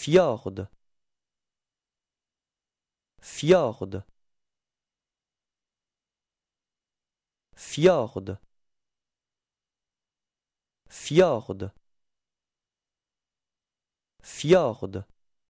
fjord fjord fjord fjord fjord